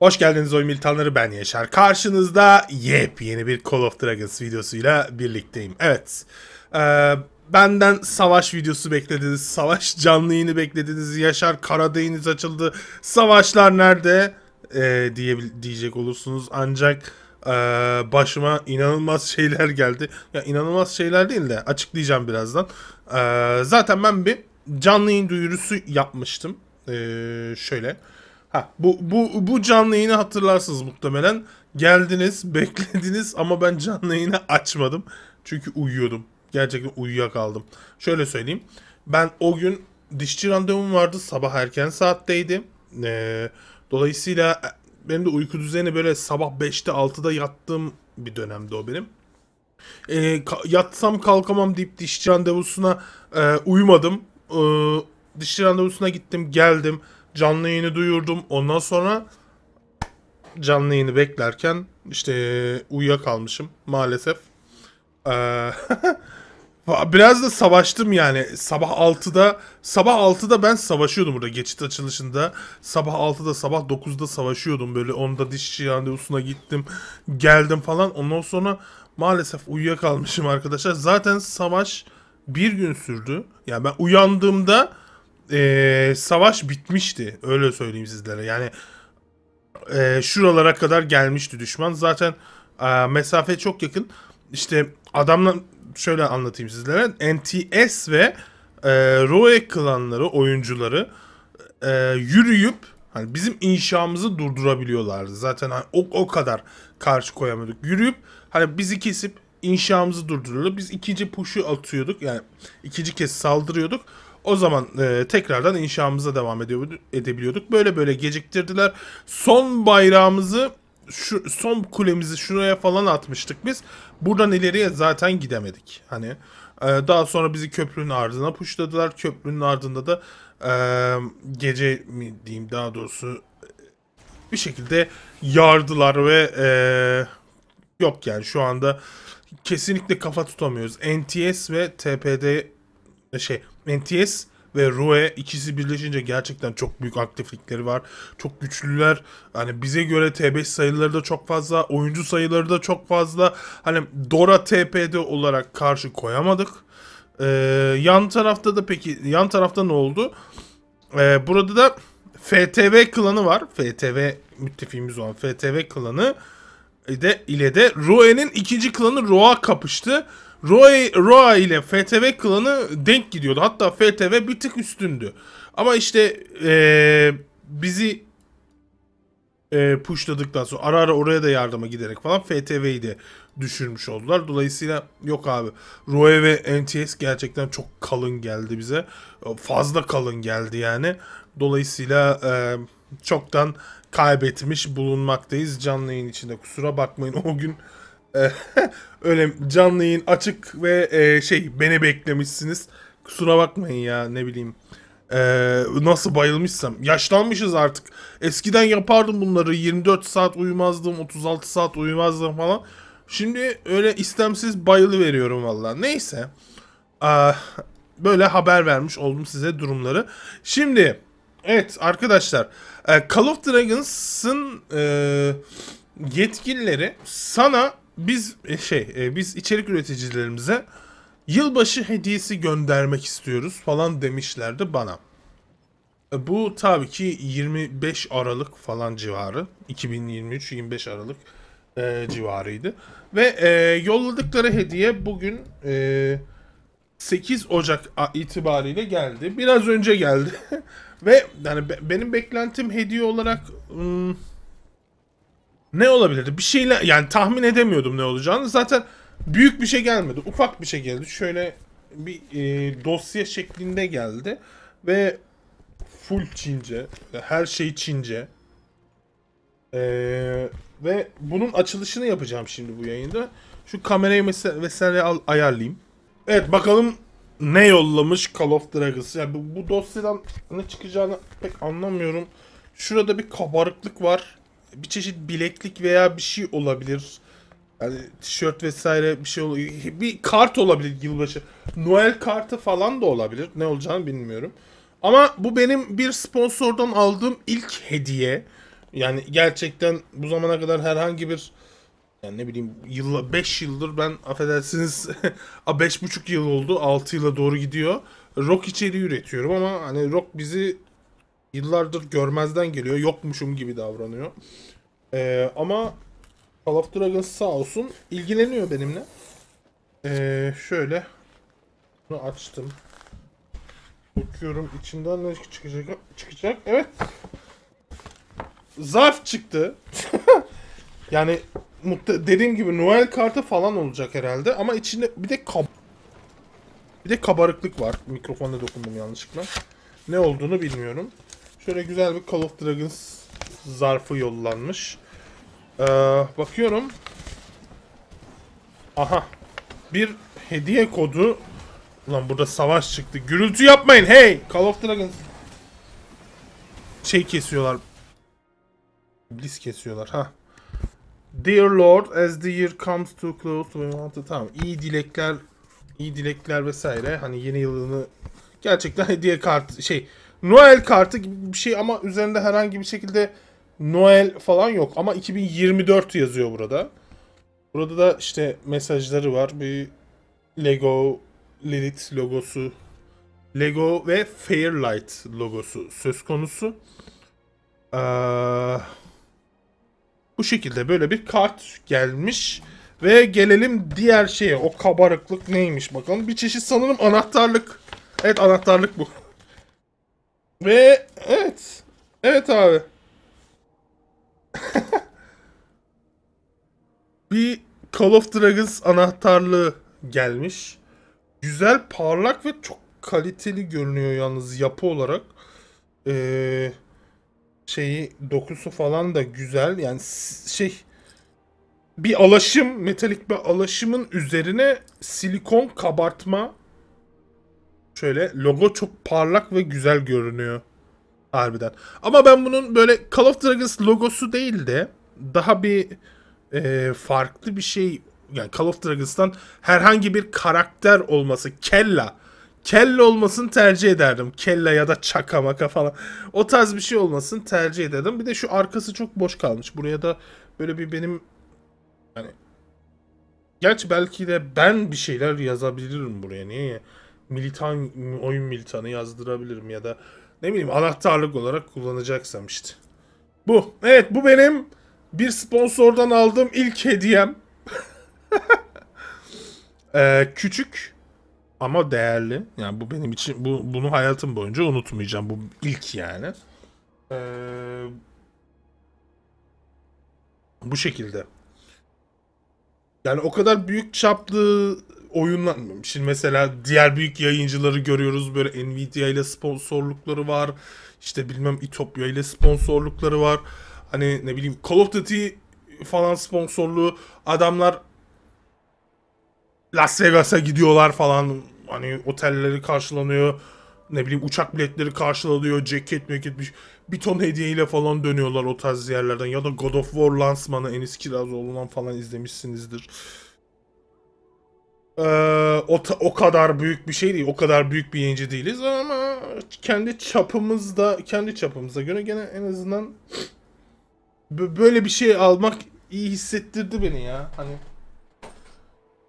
Hoş geldiniz oyun militanları ben Yaşar. Karşınızda yepyeni bir Call of Dragons videosuyla birlikteyim. Evet, e, benden savaş videosu beklediniz, savaş canlı yayını beklediniz, Yaşar Karadeniz açıldı, savaşlar nerede e, diye diyecek olursunuz. Ancak e, başıma inanılmaz şeyler geldi. Ya inanılmaz şeyler değil de açıklayacağım birazdan. E, zaten ben bir canlı yayın duyurusu yapmıştım. E, şöyle... Ha, bu, bu, bu canlı yayını hatırlarsınız muhtemelen. Geldiniz, beklediniz ama ben canlı yayını açmadım. Çünkü uyuyordum. Gerçekten uyuyakaldım. Şöyle söyleyeyim. Ben o gün dişçi randevum vardı. Sabah erken saatteydi. Ee, dolayısıyla e, benim de uyku düzeni böyle sabah 5'te 6'da yattığım bir dönemdi o benim. Ee, ka- yatsam kalkamam deyip dişçi randevusuna e, uyumadım. Ee, dişçi randevusuna gittim geldim. Canlı yayını duyurdum. Ondan sonra canlı yayını beklerken işte uyuyakalmışım maalesef. Ee, biraz da savaştım yani. Sabah 6'da sabah 6'da ben savaşıyordum burada geçit açılışında. Sabah 6'da sabah 9'da savaşıyordum böyle. Onda dişçi randevusuna gittim. Geldim falan. Ondan sonra maalesef uyuyakalmışım arkadaşlar. Zaten savaş bir gün sürdü. Yani ben uyandığımda e, savaş bitmişti. Öyle söyleyeyim sizlere. Yani e, şuralara kadar gelmişti düşman. Zaten e, mesafe çok yakın. İşte adamla şöyle anlatayım sizlere. NTS ve e, Roe klanları oyuncuları e, yürüyüp hani bizim inşamızı durdurabiliyorlardı. Zaten hani o, o kadar karşı koyamadık. Yürüyüp hani bizi kesip inşamızı durduruyorlar. Biz ikinci puşu atıyorduk. Yani ikinci kez saldırıyorduk. O zaman e, tekrardan inşamıza devam edebiliyorduk. Böyle böyle geciktirdiler. Son bayrağımızı şu son kulemizi şuraya falan atmıştık biz. Buradan ileriye zaten gidemedik. Hani e, daha sonra bizi köprünün ardına puşladılar. Köprünün ardında da e, gece mi diyeyim daha doğrusu bir şekilde yardılar ve e, yok yani şu anda kesinlikle kafa tutamıyoruz. NTS ve TPD şey Mentiez ve Rue ikisi birleşince gerçekten çok büyük aktiflikleri var. Çok güçlüler. Hani bize göre T5 sayıları da çok fazla. Oyuncu sayıları da çok fazla. Hani Dora TP'de olarak karşı koyamadık. Ee, yan tarafta da peki yan tarafta ne oldu? Ee, burada da FTV klanı var. FTV müttefiğimiz olan FTV klanı e, de ile de Rue'nin ikinci klanı Roa kapıştı. Roy Roa ile FTV klanı denk gidiyordu. Hatta FTV bir tık üstündü. Ama işte ee, bizi e, pushladıktan sonra ara ara oraya da yardıma giderek falan FTV'yi de düşürmüş oldular. Dolayısıyla yok abi Roy ve NTS gerçekten çok kalın geldi bize. Fazla kalın geldi yani. Dolayısıyla e, çoktan kaybetmiş bulunmaktayız. Canlı yayın içinde kusura bakmayın o gün Öyle canlı yayın açık ve e, şey beni beklemişsiniz. Kusura bakmayın ya ne bileyim. E, nasıl bayılmışsam. Yaşlanmışız artık. Eskiden yapardım bunları. 24 saat uyumazdım, 36 saat uyumazdım falan. Şimdi öyle istemsiz bayılı veriyorum vallahi Neyse. Aa, ah, böyle haber vermiş oldum size durumları. Şimdi evet arkadaşlar e, Call of Dragons'ın e, yetkilileri sana biz e, şey e, biz içerik üreticilerimize yılbaşı hediyesi göndermek istiyoruz falan demişlerdi bana. E, bu tabii ki 25 Aralık falan civarı 2023-25 Aralık e, civarıydı ve e, yolladıkları hediye bugün e, 8 Ocak itibariyle geldi. Biraz önce geldi ve yani be, benim beklentim hediye olarak. Im, ne olabilirdi? Bir şeyle yani tahmin edemiyordum ne olacağını. Zaten büyük bir şey gelmedi. Ufak bir şey geldi. Şöyle bir e, dosya şeklinde geldi ve full Çince, her şey Çince. Ee, ve bunun açılışını yapacağım şimdi bu yayında. Şu kamerayı mesela vesaire al, ayarlayayım. Evet bakalım ne yollamış Call of Dragons. Yani bu, bu dosyadan ne çıkacağını pek anlamıyorum. Şurada bir kabarıklık var bir çeşit bileklik veya bir şey olabilir. Yani tişört vesaire bir şey olabilir. Bir kart olabilir yılbaşı. Noel kartı falan da olabilir. Ne olacağını bilmiyorum. Ama bu benim bir sponsordan aldığım ilk hediye. Yani gerçekten bu zamana kadar herhangi bir yani ne bileyim yılla 5 yıldır ben affedersiniz 5,5 yıl oldu 6 yıla doğru gidiyor. Rock içeriği üretiyorum ama hani rock bizi Yıllardır görmezden geliyor. Yokmuşum gibi davranıyor. Ee, ama Call of Dragons sağ olsun ilgileniyor benimle. Ee, şöyle bunu açtım. Bakıyorum içinden ne çıkacak? Çıkacak. Evet. Zarf çıktı. yani dediğim gibi Noel kartı falan olacak herhalde ama içinde bir de kab bir de kabarıklık var. Mikrofonda dokundum yanlışlıkla. Ne olduğunu bilmiyorum. Şöyle güzel bir Call of Dragons zarfı yollanmış. Ee, bakıyorum. Aha. Bir hediye kodu. Ulan burada savaş çıktı. Gürültü yapmayın. Hey! Call of Dragons. Şey kesiyorlar. İblis kesiyorlar. Ha. Dear Lord, as the year comes to close, we want to... Tamam. İyi dilekler, iyi dilekler vesaire. Hani yeni yılını gerçekten hediye kart şey Noel kartı gibi bir şey ama üzerinde herhangi bir şekilde Noel falan yok. Ama 2024 yazıyor burada. Burada da işte mesajları var. Bir Lego Lilith logosu. Lego ve Fairlight logosu söz konusu. Ee, bu şekilde böyle bir kart gelmiş. Ve gelelim diğer şeye. O kabarıklık neymiş bakalım. Bir çeşit sanırım anahtarlık. Evet anahtarlık bu. Ve evet. Evet abi. bir Call of Dragons anahtarlığı gelmiş. Güzel, parlak ve çok kaliteli görünüyor yalnız yapı olarak. Ee, şeyi dokusu falan da güzel. Yani şey bir alaşım, metalik bir alaşımın üzerine silikon kabartma Şöyle logo çok parlak ve güzel görünüyor. Harbiden. Ama ben bunun böyle Call of Dragons logosu değil de daha bir e, farklı bir şey yani Call of Dragons'tan herhangi bir karakter olması. Kella. Kella olmasını tercih ederdim. Kella ya da çaka falan. O tarz bir şey olmasını tercih ederdim. Bir de şu arkası çok boş kalmış. Buraya da böyle bir benim yani Gerçi belki de ben bir şeyler yazabilirim buraya. Niye? militan oyun militanı yazdırabilirim ya da ne bileyim anahtarlık olarak kullanacaksam işte. Bu. Evet bu benim bir sponsordan aldığım ilk hediyem. ee, küçük ama değerli. Yani bu benim için bu bunu hayatım boyunca unutmayacağım. Bu ilk yani. Ee, bu şekilde. Yani o kadar büyük çaplı oyunlar şimdi mesela diğer büyük yayıncıları görüyoruz böyle Nvidia ile sponsorlukları var. İşte bilmem Itopya ile sponsorlukları var. Hani ne bileyim Call of Duty falan sponsorluğu adamlar Las Vegas'a gidiyorlar falan. Hani otelleri karşılanıyor ne bileyim uçak biletleri karşılanıyor, ceket meket bir, şey. bir ton hediyeyle falan dönüyorlar o tarz yerlerden. Ya da God of War lansmanı Enis Kirazoğlu'ndan falan izlemişsinizdir. Ee, o, ta, o kadar büyük bir şey değil, o kadar büyük bir yayıncı değiliz ama kendi çapımızda, kendi çapımıza göre gene en azından böyle bir şey almak iyi hissettirdi beni ya. Hani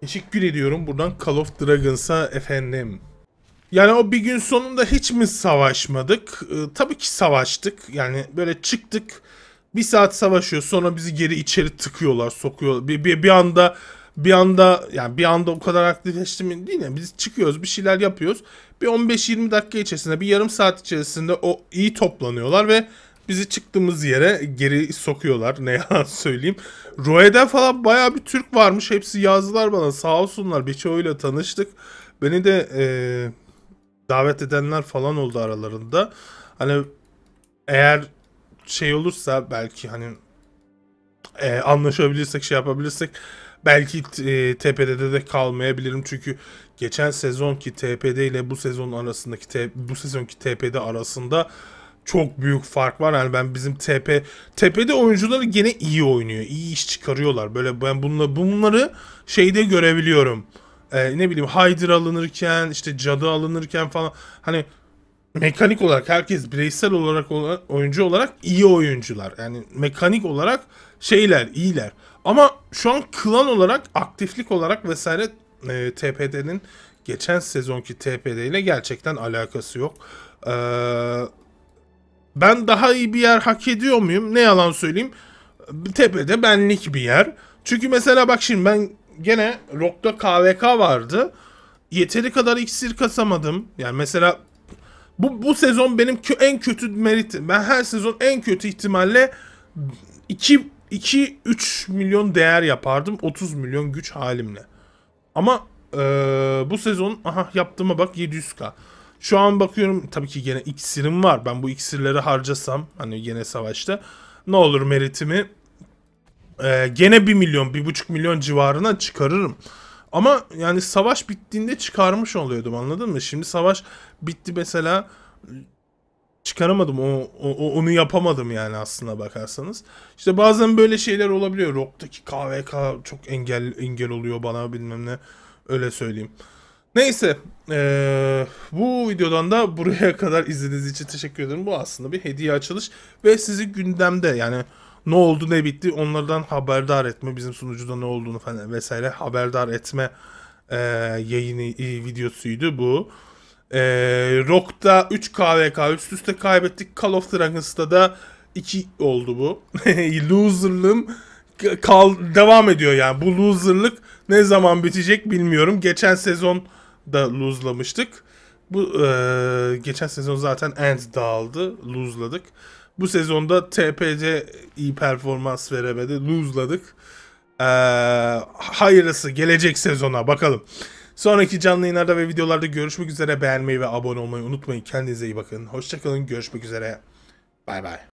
Teşekkür ediyorum buradan Call of Dragons'a efendim. Yani o bir gün sonunda hiç mi savaşmadık? E, tabii ki savaştık. Yani böyle çıktık. Bir saat savaşıyor. Sonra bizi geri içeri tıkıyorlar, sokuyorlar. Bir, bir, bir anda bir anda yani bir anda o kadar aktifleştim değil mi? Biz çıkıyoruz, bir şeyler yapıyoruz. Bir 15-20 dakika içerisinde, bir yarım saat içerisinde o iyi toplanıyorlar ve bizi çıktığımız yere geri sokuyorlar. Ne yalan söyleyeyim. Roe'den falan baya bir Türk varmış. Hepsi yazdılar bana. Sağ olsunlar. Birçoğuyla tanıştık. Beni de e, davet edenler falan oldu aralarında. Hani eğer şey olursa belki hani e, anlaşabilirsek şey yapabilirsek belki e, TPD'de de kalmayabilirim çünkü geçen sezonki TPD ile bu sezon arasındaki te, bu sezonki TPD arasında çok büyük fark var. Yani ben bizim TP TPD oyuncuları gene iyi oynuyor. iyi iş çıkarıyorlar. Böyle ben bunla bunları şeyde görebiliyorum e, ne bileyim Hyder alınırken işte cadı alınırken falan hani mekanik olarak herkes bireysel olarak oyuncu olarak iyi oyuncular. Yani mekanik olarak şeyler iyiler. Ama şu an klan olarak aktiflik olarak vesaire e, TPD'nin geçen sezonki TPD ile gerçekten alakası yok. Ee, ben daha iyi bir yer hak ediyor muyum? Ne yalan söyleyeyim. Tepede benlik bir yer. Çünkü mesela bak şimdi ben gene Rock'ta KVK vardı. Yeteri kadar iksir kasamadım. Yani mesela bu, bu sezon benim en kötü meritim. Ben her sezon en kötü ihtimalle 2 2 3 milyon değer yapardım 30 milyon güç halimle. Ama e, bu sezon aha yaptığıma bak 700k. Şu an bakıyorum tabii ki gene iksirim var. Ben bu iksirleri harcasam hani gene savaşta ne olur meritimi ee, gene 1 milyon, 1,5 milyon civarına çıkarırım. Ama yani savaş bittiğinde çıkarmış oluyordum anladın mı? Şimdi savaş bitti mesela çıkaramadım o, o onu yapamadım yani aslında bakarsanız. İşte bazen böyle şeyler olabiliyor. Rock'taki KVK çok engel engel oluyor bana bilmem ne öyle söyleyeyim. Neyse ee, bu videodan da buraya kadar izlediğiniz için teşekkür ederim. Bu aslında bir hediye açılış ve sizi gündemde yani ne oldu ne bitti onlardan haberdar etme bizim sunucuda ne olduğunu falan vesaire haberdar etme e, yayını e, videosuydu bu. E, Rock'ta 3 KVK üst üste kaybettik. Call of Dragons'ta da 2 oldu bu. Loserlığım kal devam ediyor yani. Bu loserlık ne zaman bitecek bilmiyorum. Geçen sezon da lose'lamıştık. Bu e, geçen sezon zaten end dağıldı. Lose'ladık. Bu sezonda TPC iyi performans veremedi. Lose'ladık. Ee, hayırlısı gelecek sezona bakalım. Sonraki canlı yayınlarda ve videolarda görüşmek üzere. Beğenmeyi ve abone olmayı unutmayın. Kendinize iyi bakın. Hoşçakalın. Görüşmek üzere. Bay bay.